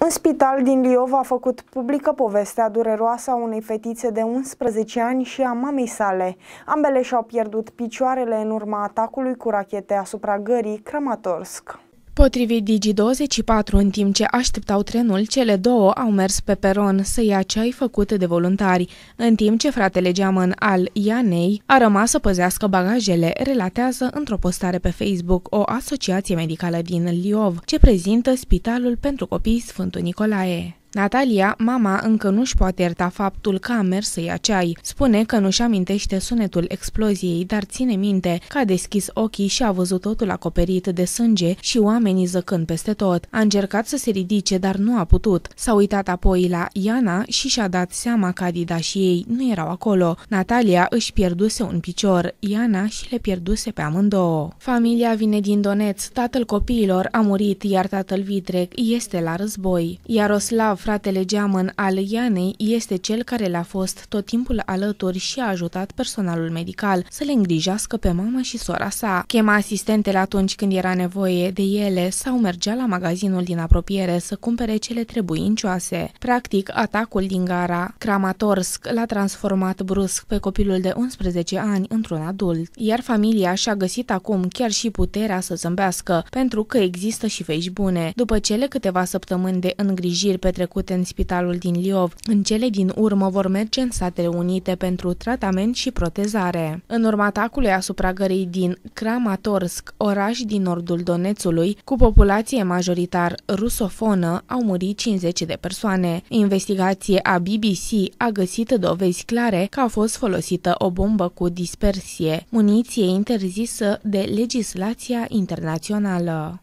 Un spital din Liov a făcut publică povestea dureroasă a unei fetițe de 11 ani și a mamei sale. Ambele și-au pierdut picioarele în urma atacului cu rachete asupra gării Kramatorsk. Potrivit Digi24, în timp ce așteptau trenul, cele două au mers pe peron să ia ceai făcut de voluntari, în timp ce fratele geamăn al Ianei a rămas să păzească bagajele, relatează într-o postare pe Facebook o asociație medicală din Liov, ce prezintă Spitalul pentru Copii Sfântul Nicolae. Natalia, mama, încă nu-și poate ierta faptul că a mers să ia ceai. Spune că nu-și amintește sunetul exploziei, dar ține minte că a deschis ochii și a văzut totul acoperit de sânge și oamenii zăcând peste tot. A încercat să se ridice, dar nu a putut. S-a uitat apoi la Iana și și-a dat seama că Adida și ei nu erau acolo. Natalia își pierduse un picior, Iana și le pierduse pe amândouă. Familia vine din Doneț, tatăl copiilor a murit, iar tatăl Vitrec este la război. Iaroslav Fratele Geamăn al Ianei este cel care le-a fost tot timpul alături și a ajutat personalul medical să le îngrijească pe mama și sora sa. Chema asistentele atunci când era nevoie de ele sau mergea la magazinul din apropiere să cumpere cele trebuincioase. Practic, atacul din gara Kramatorsk l-a transformat brusc pe copilul de 11 ani într-un adult, iar familia și-a găsit acum chiar și puterea să zâmbească, pentru că există și vești bune. După cele câteva săptămâni de îngrijiri petre trecute în spitalul din Liov. În cele din urmă vor merge în Statele Unite pentru tratament și protezare. În urma atacului asupra gării din Kramatorsk, oraș din nordul Donețului, cu populație majoritar rusofonă, au murit 50 de persoane. Investigație a BBC a găsit dovezi clare că a fost folosită o bombă cu dispersie, muniție interzisă de legislația internațională.